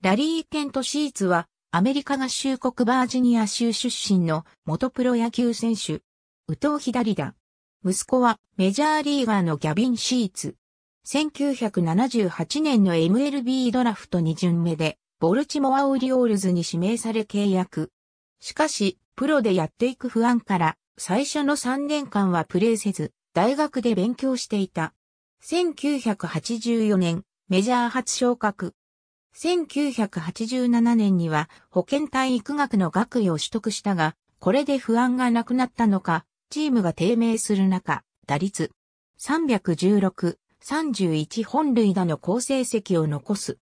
ラリー・ケント・シーツは、アメリカ合衆国バージニア州出身の元プロ野球選手。右投左打。息子はメジャーリーガーのギャビン・シーツ。1978年の MLB ドラフト2巡目で、ボルチモア・オリオールズに指名され契約。しかし、プロでやっていく不安から、最初の3年間はプレーせず、大学で勉強していた。1984年、メジャー初昇格。1987年には保健体育学の学位を取得したが、これで不安がなくなったのか、チームが低迷する中、打率316、31本類打の好成績を残す。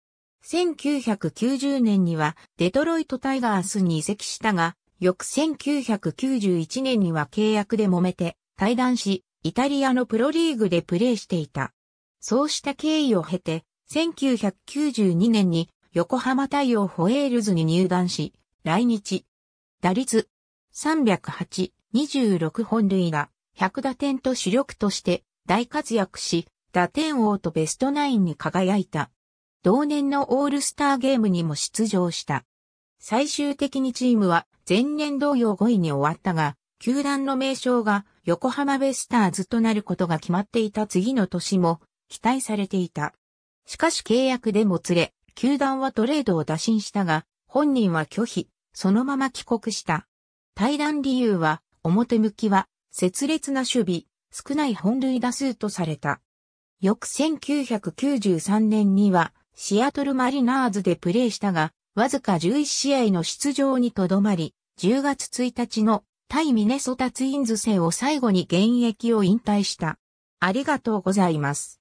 1990年にはデトロイトタイガースに移籍したが、翌1991年には契約で揉めて、退団し、イタリアのプロリーグでプレーしていた。そうした経緯を経て、1992年に横浜太陽ホエールズに入団し、来日。打率308、26本塁打、100打点と主力として大活躍し、打点王とベストナインに輝いた。同年のオールスターゲームにも出場した。最終的にチームは前年同様5位に終わったが、球団の名称が横浜ベスターズとなることが決まっていた次の年も期待されていた。しかし契約でもつれ、球団はトレードを打診したが、本人は拒否、そのまま帰国した。対談理由は、表向きは、切烈な守備、少ない本塁打数とされた。翌1993年には、シアトルマリナーズでプレーしたが、わずか11試合の出場にとどまり、10月1日の対ミネソタツインズ戦を最後に現役を引退した。ありがとうございます。